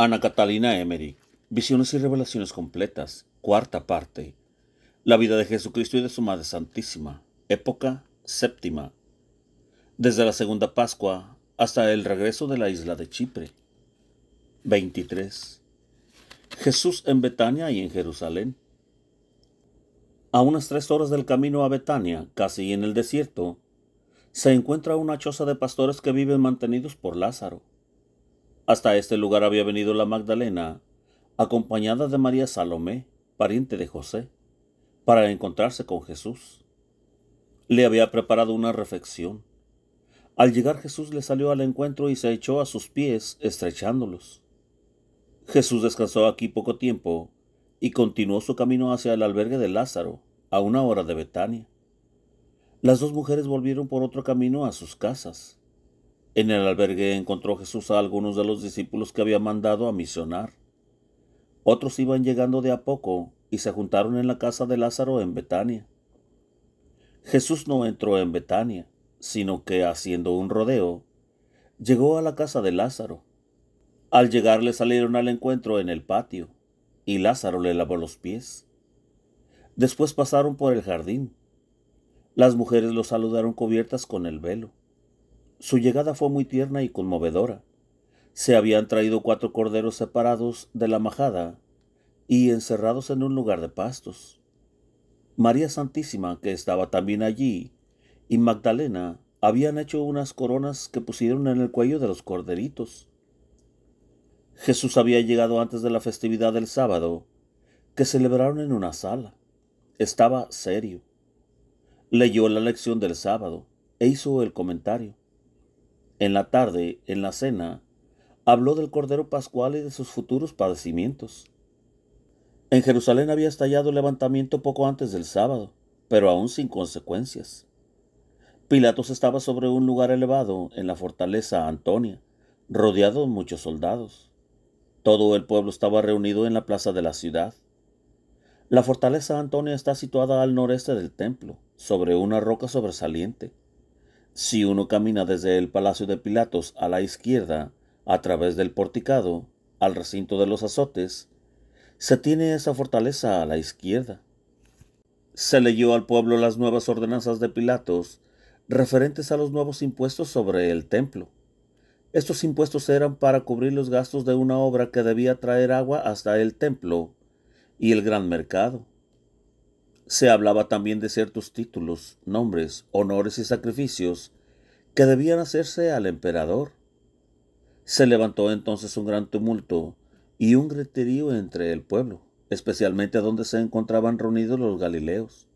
Ana Catalina Emery, Visiones y Revelaciones Completas, cuarta parte. La vida de Jesucristo y de su Madre Santísima, época séptima. Desde la segunda Pascua hasta el regreso de la isla de Chipre. 23. Jesús en Betania y en Jerusalén. A unas tres horas del camino a Betania, casi en el desierto, se encuentra una choza de pastores que viven mantenidos por Lázaro hasta este lugar había venido la Magdalena, acompañada de María Salomé, pariente de José, para encontrarse con Jesús. Le había preparado una reflexión. Al llegar Jesús le salió al encuentro y se echó a sus pies, estrechándolos. Jesús descansó aquí poco tiempo y continuó su camino hacia el albergue de Lázaro, a una hora de Betania. Las dos mujeres volvieron por otro camino a sus casas. En el albergue encontró Jesús a algunos de los discípulos que había mandado a misionar. Otros iban llegando de a poco y se juntaron en la casa de Lázaro en Betania. Jesús no entró en Betania, sino que, haciendo un rodeo, llegó a la casa de Lázaro. Al llegar le salieron al encuentro en el patio, y Lázaro le lavó los pies. Después pasaron por el jardín. Las mujeres lo saludaron cubiertas con el velo. Su llegada fue muy tierna y conmovedora. Se habían traído cuatro corderos separados de la majada y encerrados en un lugar de pastos. María Santísima, que estaba también allí, y Magdalena habían hecho unas coronas que pusieron en el cuello de los corderitos. Jesús había llegado antes de la festividad del sábado, que celebraron en una sala. Estaba serio. Leyó la lección del sábado e hizo el comentario. En la tarde, en la cena, habló del Cordero Pascual y de sus futuros padecimientos. En Jerusalén había estallado el levantamiento poco antes del sábado, pero aún sin consecuencias. Pilatos estaba sobre un lugar elevado en la fortaleza Antonia, rodeado de muchos soldados. Todo el pueblo estaba reunido en la plaza de la ciudad. La fortaleza Antonia está situada al noreste del templo, sobre una roca sobresaliente. Si uno camina desde el palacio de Pilatos a la izquierda, a través del porticado, al recinto de los azotes, se tiene esa fortaleza a la izquierda. Se leyó al pueblo las nuevas ordenanzas de Pilatos referentes a los nuevos impuestos sobre el templo. Estos impuestos eran para cubrir los gastos de una obra que debía traer agua hasta el templo y el gran mercado. Se hablaba también de ciertos títulos, nombres, honores y sacrificios que debían hacerse al emperador. Se levantó entonces un gran tumulto y un griterío entre el pueblo, especialmente donde se encontraban reunidos los galileos.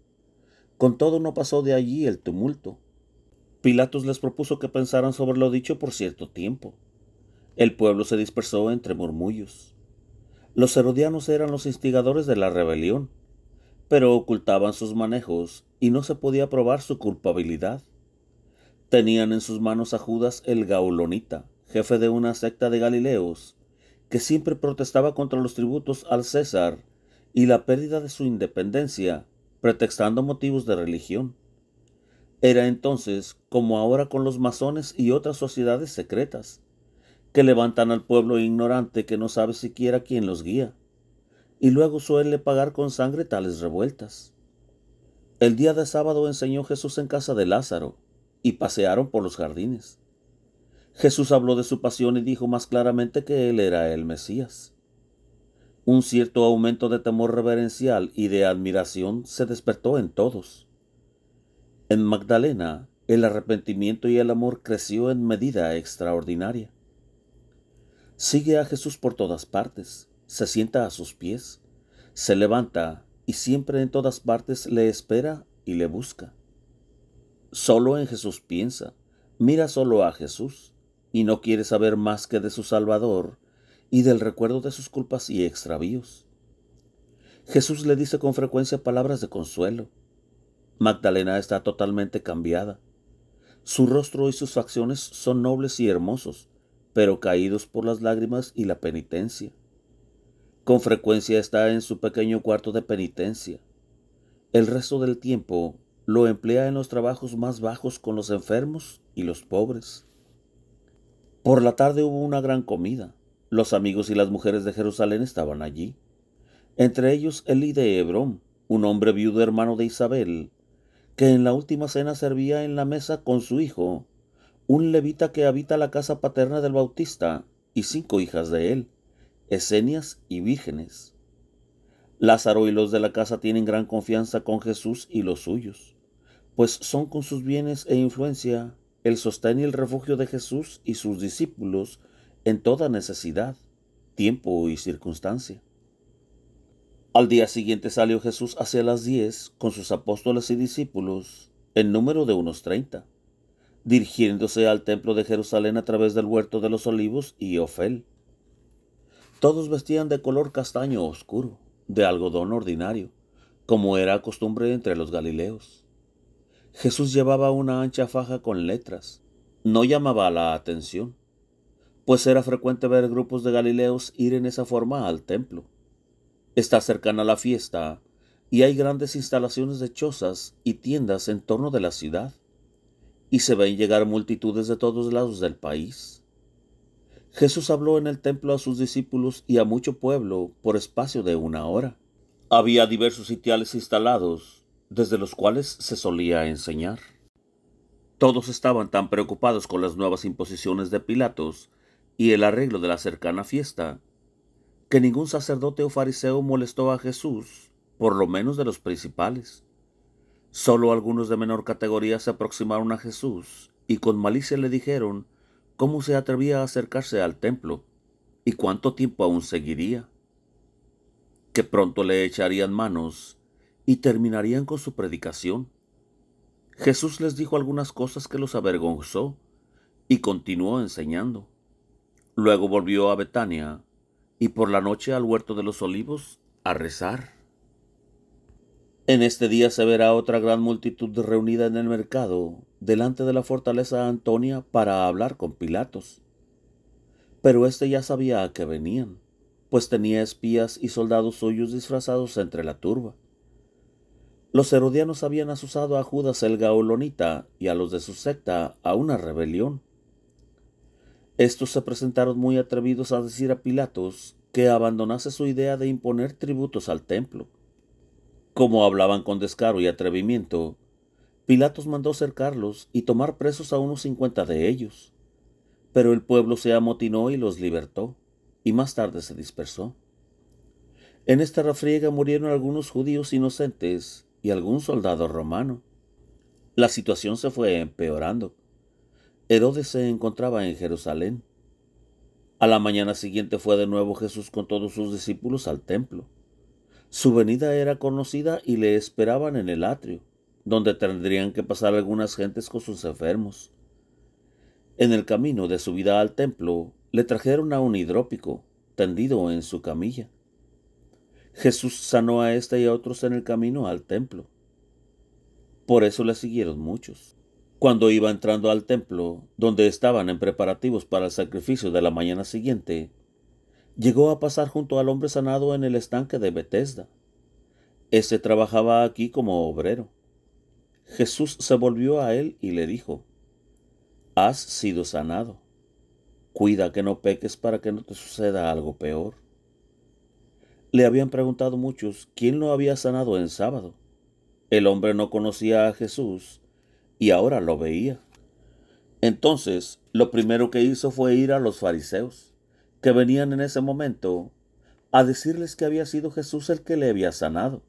Con todo no pasó de allí el tumulto. Pilatos les propuso que pensaran sobre lo dicho por cierto tiempo. El pueblo se dispersó entre murmullos. Los herodianos eran los instigadores de la rebelión pero ocultaban sus manejos y no se podía probar su culpabilidad. Tenían en sus manos a Judas el Gaulonita, jefe de una secta de Galileos, que siempre protestaba contra los tributos al César y la pérdida de su independencia, pretextando motivos de religión. Era entonces como ahora con los masones y otras sociedades secretas, que levantan al pueblo ignorante que no sabe siquiera quién los guía y luego suele pagar con sangre tales revueltas. El día de sábado enseñó Jesús en casa de Lázaro, y pasearon por los jardines. Jesús habló de su pasión y dijo más claramente que él era el Mesías. Un cierto aumento de temor reverencial y de admiración se despertó en todos. En Magdalena, el arrepentimiento y el amor creció en medida extraordinaria. Sigue a Jesús por todas partes se sienta a sus pies, se levanta y siempre en todas partes le espera y le busca. Solo en Jesús piensa, mira solo a Jesús y no quiere saber más que de su Salvador y del recuerdo de sus culpas y extravíos. Jesús le dice con frecuencia palabras de consuelo. Magdalena está totalmente cambiada. Su rostro y sus facciones son nobles y hermosos, pero caídos por las lágrimas y la penitencia. Con frecuencia está en su pequeño cuarto de penitencia. El resto del tiempo lo emplea en los trabajos más bajos con los enfermos y los pobres. Por la tarde hubo una gran comida. Los amigos y las mujeres de Jerusalén estaban allí. Entre ellos Elí de Hebrón, un hombre viudo hermano de Isabel, que en la última cena servía en la mesa con su hijo, un levita que habita la casa paterna del Bautista, y cinco hijas de él. Esenias y vírgenes. Lázaro y los de la casa tienen gran confianza con Jesús y los suyos, pues son con sus bienes e influencia el sostén y el refugio de Jesús y sus discípulos en toda necesidad, tiempo y circunstancia. Al día siguiente salió Jesús hacia las diez con sus apóstoles y discípulos, en número de unos treinta, dirigiéndose al templo de Jerusalén a través del huerto de los olivos y Ofel. Todos vestían de color castaño oscuro, de algodón ordinario, como era costumbre entre los galileos. Jesús llevaba una ancha faja con letras. No llamaba la atención, pues era frecuente ver grupos de galileos ir en esa forma al templo. Está cercana la fiesta y hay grandes instalaciones de chozas y tiendas en torno de la ciudad, y se ven llegar multitudes de todos lados del país. Jesús habló en el templo a sus discípulos y a mucho pueblo por espacio de una hora. Había diversos sitiales instalados, desde los cuales se solía enseñar. Todos estaban tan preocupados con las nuevas imposiciones de Pilatos y el arreglo de la cercana fiesta, que ningún sacerdote o fariseo molestó a Jesús, por lo menos de los principales. Solo algunos de menor categoría se aproximaron a Jesús y con malicia le dijeron ¿Cómo se atrevía a acercarse al templo? ¿Y cuánto tiempo aún seguiría? Que pronto le echarían manos y terminarían con su predicación. Jesús les dijo algunas cosas que los avergonzó y continuó enseñando. Luego volvió a Betania y por la noche al huerto de los olivos a rezar. En este día se verá otra gran multitud reunida en el mercado, delante de la fortaleza Antonia, para hablar con Pilatos. Pero éste ya sabía a qué venían, pues tenía espías y soldados suyos disfrazados entre la turba. Los herodianos habían asusado a Judas el Gaolonita y a los de su secta a una rebelión. Estos se presentaron muy atrevidos a decir a Pilatos que abandonase su idea de imponer tributos al templo como hablaban con descaro y atrevimiento, Pilatos mandó cercarlos y tomar presos a unos cincuenta de ellos. Pero el pueblo se amotinó y los libertó, y más tarde se dispersó. En esta refriega murieron algunos judíos inocentes y algún soldado romano. La situación se fue empeorando. Herodes se encontraba en Jerusalén. A la mañana siguiente fue de nuevo Jesús con todos sus discípulos al templo. Su venida era conocida y le esperaban en el atrio, donde tendrían que pasar algunas gentes con sus enfermos. En el camino de su vida al templo le trajeron a un hidrópico, tendido en su camilla. Jesús sanó a éste y a otros en el camino al templo. Por eso le siguieron muchos. Cuando iba entrando al templo, donde estaban en preparativos para el sacrificio de la mañana siguiente, llegó a pasar junto al hombre sanado en el estanque de Bethesda. Ese trabajaba aquí como obrero. Jesús se volvió a él y le dijo, Has sido sanado. Cuida que no peques para que no te suceda algo peor. Le habían preguntado muchos quién lo había sanado en sábado. El hombre no conocía a Jesús y ahora lo veía. Entonces, lo primero que hizo fue ir a los fariseos que venían en ese momento a decirles que había sido Jesús el que le había sanado,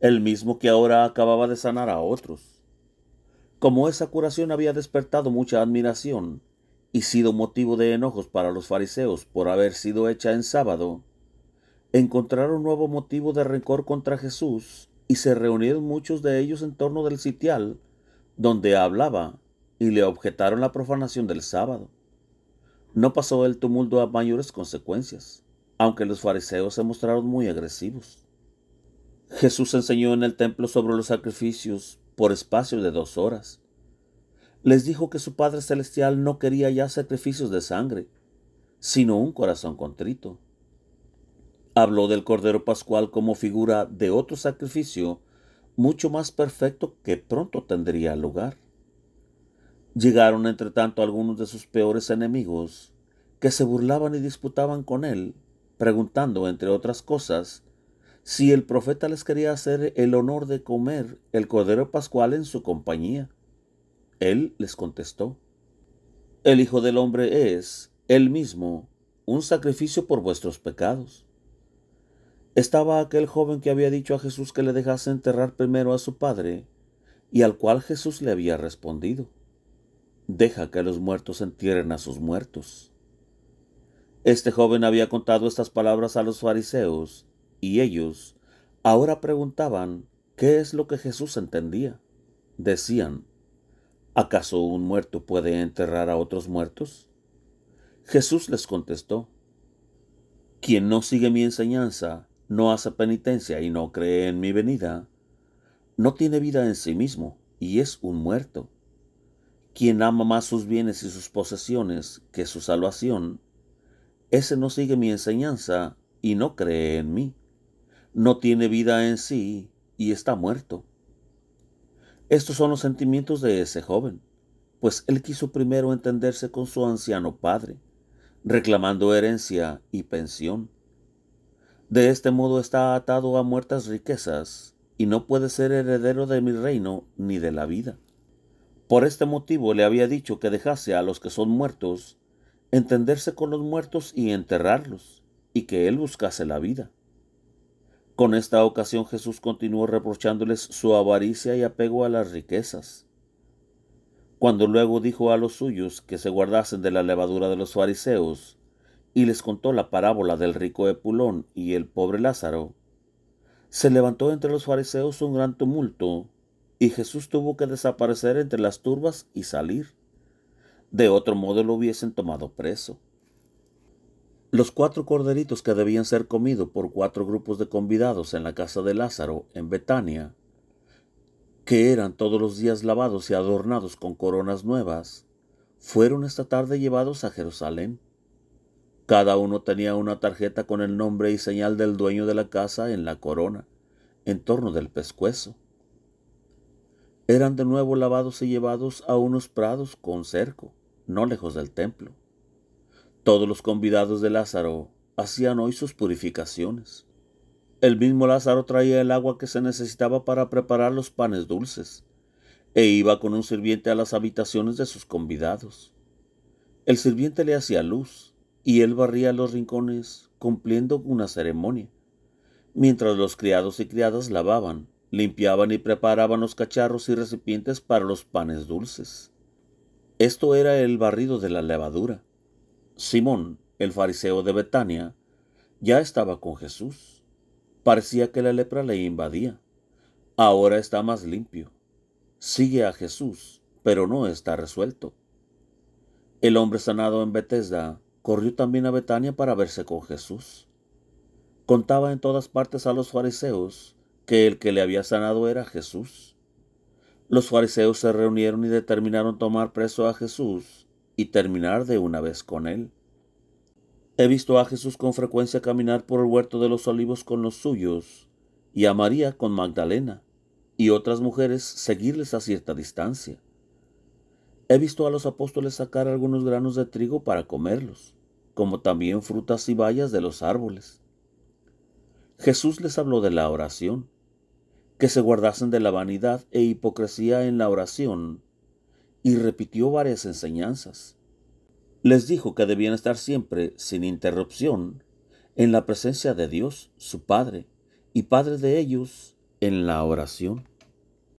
el mismo que ahora acababa de sanar a otros. Como esa curación había despertado mucha admiración y sido motivo de enojos para los fariseos por haber sido hecha en sábado, encontraron nuevo motivo de rencor contra Jesús y se reunieron muchos de ellos en torno del sitial donde hablaba y le objetaron la profanación del sábado. No pasó el tumulto a mayores consecuencias, aunque los fariseos se mostraron muy agresivos. Jesús enseñó en el templo sobre los sacrificios por espacio de dos horas. Les dijo que su Padre Celestial no quería ya sacrificios de sangre, sino un corazón contrito. Habló del Cordero Pascual como figura de otro sacrificio mucho más perfecto que pronto tendría lugar. Llegaron, entre tanto, algunos de sus peores enemigos, que se burlaban y disputaban con él, preguntando, entre otras cosas, si el profeta les quería hacer el honor de comer el cordero pascual en su compañía. Él les contestó, El Hijo del Hombre es, él mismo, un sacrificio por vuestros pecados. Estaba aquel joven que había dicho a Jesús que le dejase enterrar primero a su padre, y al cual Jesús le había respondido, Deja que los muertos entierren a sus muertos. Este joven había contado estas palabras a los fariseos, y ellos ahora preguntaban qué es lo que Jesús entendía. Decían, ¿acaso un muerto puede enterrar a otros muertos? Jesús les contestó, quien no sigue mi enseñanza, no hace penitencia y no cree en mi venida, no tiene vida en sí mismo y es un muerto. Quien ama más sus bienes y sus posesiones que su salvación, ese no sigue mi enseñanza y no cree en mí. No tiene vida en sí y está muerto. Estos son los sentimientos de ese joven, pues él quiso primero entenderse con su anciano padre, reclamando herencia y pensión. De este modo está atado a muertas riquezas y no puede ser heredero de mi reino ni de la vida. Por este motivo le había dicho que dejase a los que son muertos entenderse con los muertos y enterrarlos, y que él buscase la vida. Con esta ocasión Jesús continuó reprochándoles su avaricia y apego a las riquezas. Cuando luego dijo a los suyos que se guardasen de la levadura de los fariseos, y les contó la parábola del rico Epulón y el pobre Lázaro, se levantó entre los fariseos un gran tumulto y Jesús tuvo que desaparecer entre las turbas y salir. De otro modo lo hubiesen tomado preso. Los cuatro corderitos que debían ser comidos por cuatro grupos de convidados en la casa de Lázaro, en Betania, que eran todos los días lavados y adornados con coronas nuevas, fueron esta tarde llevados a Jerusalén. Cada uno tenía una tarjeta con el nombre y señal del dueño de la casa en la corona, en torno del pescuezo eran de nuevo lavados y llevados a unos prados con cerco, no lejos del templo. Todos los convidados de Lázaro hacían hoy sus purificaciones. El mismo Lázaro traía el agua que se necesitaba para preparar los panes dulces, e iba con un sirviente a las habitaciones de sus convidados. El sirviente le hacía luz, y él barría los rincones cumpliendo una ceremonia, mientras los criados y criadas lavaban Limpiaban y preparaban los cacharros y recipientes para los panes dulces. Esto era el barrido de la levadura. Simón, el fariseo de Betania, ya estaba con Jesús. Parecía que la lepra le invadía. Ahora está más limpio. Sigue a Jesús, pero no está resuelto. El hombre sanado en Betesda corrió también a Betania para verse con Jesús. Contaba en todas partes a los fariseos que el que le había sanado era Jesús. Los fariseos se reunieron y determinaron tomar preso a Jesús y terminar de una vez con él. He visto a Jesús con frecuencia caminar por el huerto de los olivos con los suyos y a María con Magdalena y otras mujeres seguirles a cierta distancia. He visto a los apóstoles sacar algunos granos de trigo para comerlos, como también frutas y bayas de los árboles. Jesús les habló de la oración que se guardasen de la vanidad e hipocresía en la oración, y repitió varias enseñanzas. Les dijo que debían estar siempre, sin interrupción, en la presencia de Dios, su Padre, y Padre de ellos, en la oración.